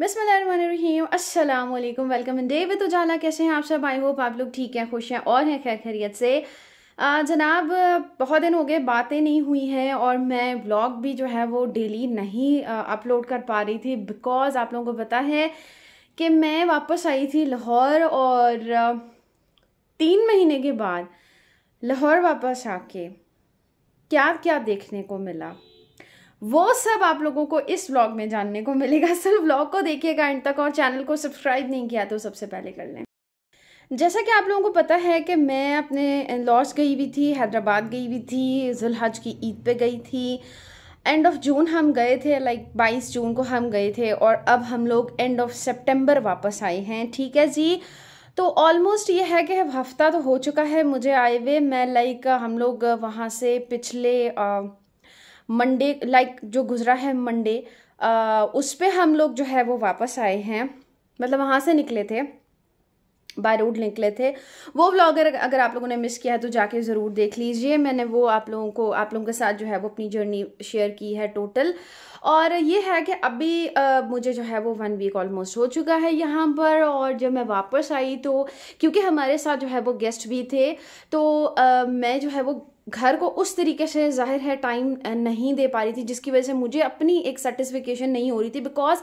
बिसमीम अस्सलाम वालेकुम welcome in day with Ujala कैसे हैं आप सब आई होप आप लोग ठीक हैं खुश हैं और हैं खैर खैरियत से जनाब बहुत दिन हो गए बातें नहीं हुई हैं और मैं ब्लॉग भी जो है वो डेली नहीं अपलोड कर पा रही थी बिकॉज़ आप लोगों को पता है कि मैं वापस आई थी लाहौर और तीन महीने के बाद लाहौर वापस आके क्या क्या देखने को मिला वो सब आप लोगों को इस व्लॉग में जानने को मिलेगा सर व्लॉग को देखिएगा एंड तक और चैनल को सब्सक्राइब नहीं किया तो सबसे पहले कर लें जैसा कि आप लोगों को पता है कि मैं अपने लॉस गई हुई थी हैदराबाद गई हुई थी जुलहज की ईद पे गई थी एंड ऑफ जून हम गए थे लाइक like 22 जून को हम गए थे और अब हम लोग एंड ऑफ सेप्टेम्बर वापस आए हैं ठीक है जी तो ऑलमोस्ट ये है कि हफ्ता तो हो चुका है मुझे आए हुए मैं लाइक like, हम लोग वहाँ से पिछले uh, मंडे लाइक जो गुज़रा है मंडे उस पर हम लोग जो है वो वापस आए हैं मतलब वहाँ से निकले थे बाय रोड निकले थे वो व्लॉग अगर आप लोगों ने मिस किया है तो जाके ज़रूर देख लीजिए मैंने वो आप लोगों को आप लोगों के साथ जो है वो अपनी जर्नी शेयर की है टोटल और ये है कि अभी आ, मुझे जो है वो वन वीक ऑलमोस्ट हो चुका है यहाँ पर और जब मैं वापस आई तो क्योंकि हमारे साथ जो है वो गेस्ट भी थे तो आ, मैं जो है वो घर को उस तरीके से जाहिर है टाइम नहीं दे पा रही थी जिसकी वजह से मुझे अपनी एक सेटिस्फिकेशन नहीं हो रही थी बिकॉज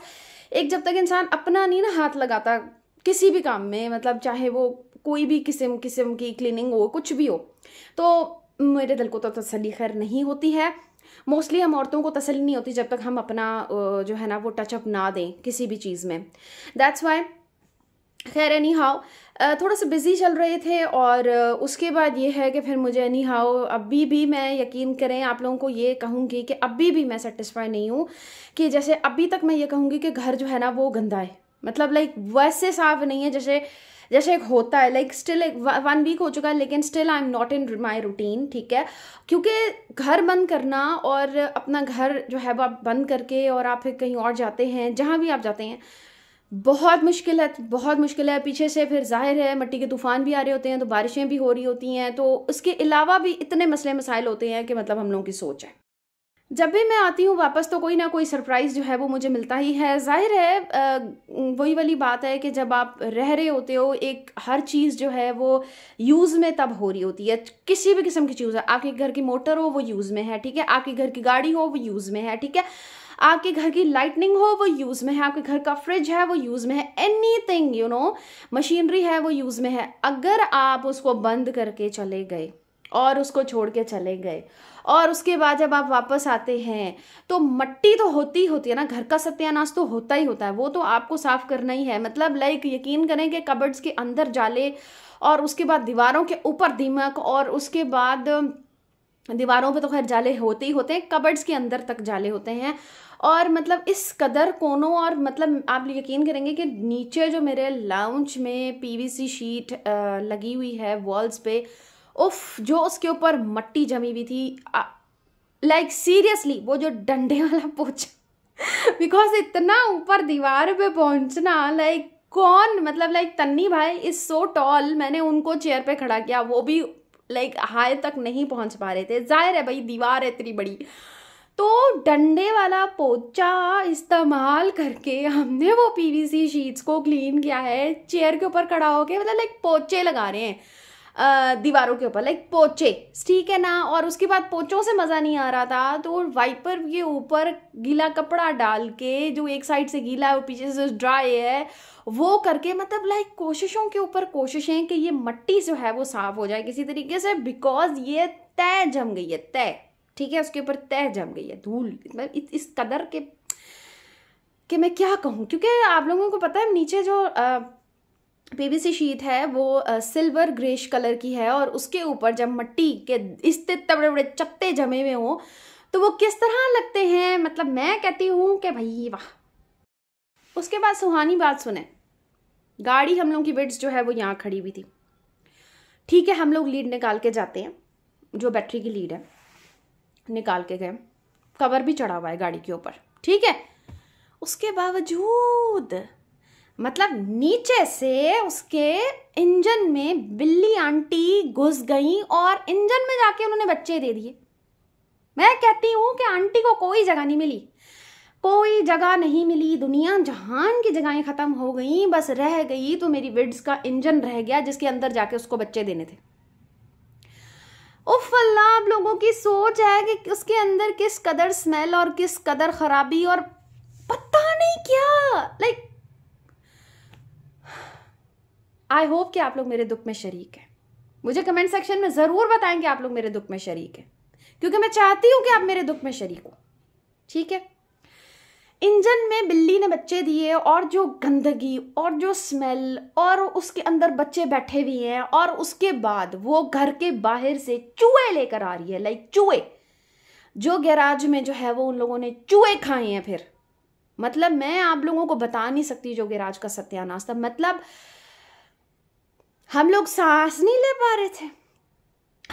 एक जब तक इंसान अपना नहीं ना हाथ लगाता किसी भी काम में मतलब चाहे वो कोई भी किस्म किस्म की क्लीनिंग हो कुछ भी हो तो मेरे दिल को तो तसली खैर नहीं होती है मोस्टली हम औरतों को तसली नहीं होती जब तक हम अपना जो है ना वो टचअप ना दें किसी भी चीज़ में दैट्स वाई खैर एनी हाउ थोड़ा सा बिज़ी चल रहे थे और उसके बाद ये है कि फिर मुझे एनी हाउ अभी भी मैं यकीन करें आप लोगों को ये कहूँगी कि अभी भी मैं सेटिस्फाई नहीं हूँ कि जैसे अभी तक मैं ये कहूँगी कि घर जो है ना वो गंदा है मतलब लाइक वैसे साफ नहीं है जैसे जैसे एक होता है लाइक स्टिल एक वन वीक हो चुका है लेकिन still I am not in my routine ठीक है क्योंकि घर बंद करना और अपना घर जो है वो आप बंद करके और आप फिर कहीं और जाते हैं जहाँ भी आप जाते हैं बहुत मुश्किल है बहुत मुश्किल है पीछे से फिर जाहिर है मिट्टी के तूफ़ान भी आ रहे होते हैं तो बारिशें भी हो रही होती हैं तो उसके अलावा भी इतने मसले मसाइल होते हैं कि मतलब हम लोगों की सोच है जब भी मैं आती हूँ वापस तो कोई ना कोई सरप्राइज़ जो है वो मुझे मिलता ही है जाहिर है वही वाली बात है कि जब आप रह रहे होते हो एक हर चीज़ जो है वो यूज़ में तब हो रही होती है किसी भी किस्म की चीज़ है आपके घर की मोटर हो वो यूज़ में है ठीक है आपके घर की गाड़ी हो वो यूज़ में है ठीक है आपके घर की लाइटनिंग हो वो यूज़ में है आपके घर का फ्रिज है वो यूज़ में है anything you know machinery है वो यूज़ में है अगर आप उसको बंद करके चले गए और उसको छोड़ के चले गए और उसके बाद जब आप वापस आते हैं तो मट्टी तो होती ही होती है ना घर का सत्यानाश तो होता ही होता है वो तो आपको साफ करना ही है मतलब लाइक यकीन करें कि कबर्ड्स के अंदर जाले और उसके बाद दीवारों के ऊपर दीमक और उसके बाद दीवारों पे तो खैर जाले होते ही होते हैं कबर्ड्स के अंदर तक जाले होते हैं और मतलब इस कदर कोनों और मतलब आप यकीन करेंगे कि नीचे जो मेरे लाउंज में पीवीसी शीट लगी हुई है वॉल्स पे उफ जो उसके ऊपर मट्टी जमी हुई थी लाइक सीरियसली वो जो डंडे वाला पोछा बिकॉज इतना ऊपर दीवार पे पहुंचना लाइक कौन मतलब लाइक तन्नी भाई इज सो टॉल मैंने उनको चेयर पे खड़ा किया वो भी लाइक हाय तक नहीं पहुंच पा रहे थे जाहिर है भाई दीवार है इतनी बड़ी तो डंडे वाला पोचा इस्तेमाल करके हमने वो पीवीसी शीट्स को क्लीन किया है चेयर के ऊपर खड़ा होके मतलब लाइक पोचे लगा रहे हैं दीवारों के ऊपर लाइक पोचे ठीक है ना और उसके बाद पोचों से मज़ा नहीं आ रहा था तो वाइपर के ऊपर गीला कपड़ा डाल के जो एक साइड से गीला है और पीछे से ड्राई है वो करके मतलब लाइक कोशिशों के ऊपर कोशिशें कि ये मट्टी जो है वो साफ़ हो जाए किसी तरीके से बिकॉज ये तय जम गई है तय ठीक है उसके ऊपर तय जम गई है धूल मतलब इस, इस कदर के कि मैं क्या कहूँ क्योंकि आप लोगों को पता है नीचे जो आ, पीवीसी शीट है वो सिल्वर ग्रेश कलर की है और उसके ऊपर जब मट्टी के इस बड़े बड़े चक्ते जमे हुए हों तो वो किस तरह लगते हैं मतलब मैं कहती हूँ कि भाई वाह उसके बाद सुहानी बात सुने गाड़ी हम लोगों की बिट्स जो है वो यहाँ खड़ी हुई थी ठीक है हम लोग लीड निकाल के जाते हैं जो बैटरी की लीड है निकाल के गए कवर भी चढ़ा हुआ है गाड़ी के ऊपर ठीक है उसके बावजूद मतलब नीचे से उसके इंजन में बिल्ली आंटी घुस गई और इंजन में जाके उन्होंने बच्चे दे दिए मैं कहती हूँ कि आंटी को कोई जगह नहीं मिली कोई जगह नहीं मिली दुनिया जहान की जगहें ख़त्म हो गई बस रह गई तो मेरी विड्स का इंजन रह गया जिसके अंदर जाके उसको बच्चे देने थे उफ अल्लाह आप लोगों की सोच है कि उसके अंदर किस कदर स्मेल और किस कदर खराबी और पता नहीं क्या लाइक आई होप कि आप लोग मेरे दुख में शरीक हैं मुझे कमेंट सेक्शन में ज़रूर बताएं कि आप लोग मेरे दुख में शरीक हैं क्योंकि मैं चाहती हूँ कि आप मेरे दुख में शरीक हो ठीक है इंजन में बिल्ली ने बच्चे दिए और जो गंदगी और जो स्मेल और उसके अंदर बच्चे बैठे हुए हैं और उसके बाद वो घर के बाहर से चूहे लेकर आ रही है लाइक चूहे जो गैराज में जो है वो उन लोगों ने चूहे खाए हैं फिर मतलब मैं आप लोगों को बता नहीं सकती जो गैराज का सत्यानाश था मतलब हम लोग सांस नहीं ले पा रहे थे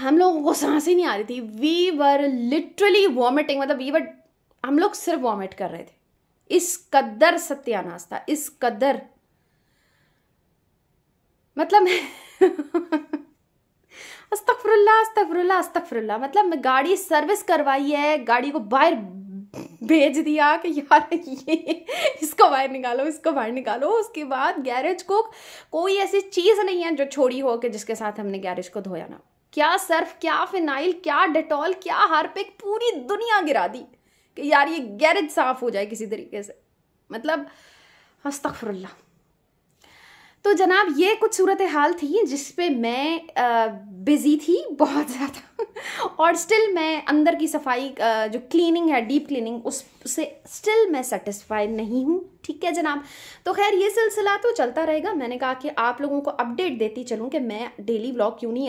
हम लोगों को सांस ही नहीं आ रही थी वी वर लिटरली वॉमिटिंग मतलब वी वर हम लोग सिर्फ वॉमिट कर रहे थे इस कदर सत्यानाश था इस कदर मतलब अस्तफरुल्ला अस्तफरुल्ला अस्तफरुल्ला मतलब गाड़ी सर्विस करवाई है गाड़ी को बाहर भेज दिया कि यार ये इसको बाहर निकालो इसको बाहर निकालो उसके बाद गैरेज को कोई ऐसी चीज़ नहीं है जो छोड़ी हो कि जिसके साथ हमने गैरेज को धोया ना क्या सर्फ क्या फिनाइल क्या डेटॉल क्या पे पूरी दुनिया गिरा दी कि यार ये गैरेज साफ़ हो जाए किसी तरीके से मतलब हस्तफरल्ला तो जनाब ये कुछ सूरत हाल थी जिस पे मैं बिज़ी थी बहुत ज़्यादा और स्टिल मैं अंदर की सफाई आ, जो क्लीनिंग है डीप क्लीनिंग उस उससे स्टिल मैं सेटिस्फाई नहीं हूँ ठीक है जनाब तो खैर ये सिलसिला तो चलता रहेगा मैंने कहा कि आप लोगों को अपडेट देती चलूँ कि मैं डेली ब्लॉग क्यों नहीं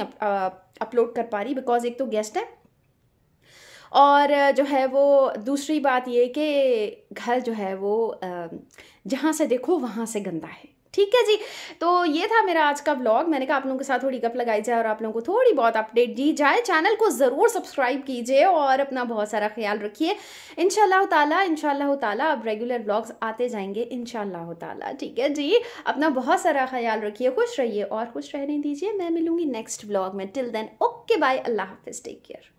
अपलोड कर पा रही बिकॉज एक तो गेस्ट है और जो है वो दूसरी बात ये कि घर जो है वो जहाँ से देखो वहाँ से गंदा है ठीक है जी तो ये था मेरा आज का ब्लॉग मैंने कहा आप लोगों के साथ थोड़ी गप लगाई जाए और आप लोगों को थोड़ी बहुत अपडेट दी जाए चैनल को ज़रूर सब्सक्राइब कीजिए और अपना बहुत सारा ख्याल रखिए इन ताला इन ताला अब रेगुलर ब्लॉग्स आते जाएंगे इन ताला ठीक है जी अपना बहुत सारा ख्याल रखिए खुश रहिए और खुश रहने दीजिए मैं मिलूंगी नेक्स्ट ब्लॉग में टिल देन ओके बाय अल्लाह हाफिज़ टेक केयर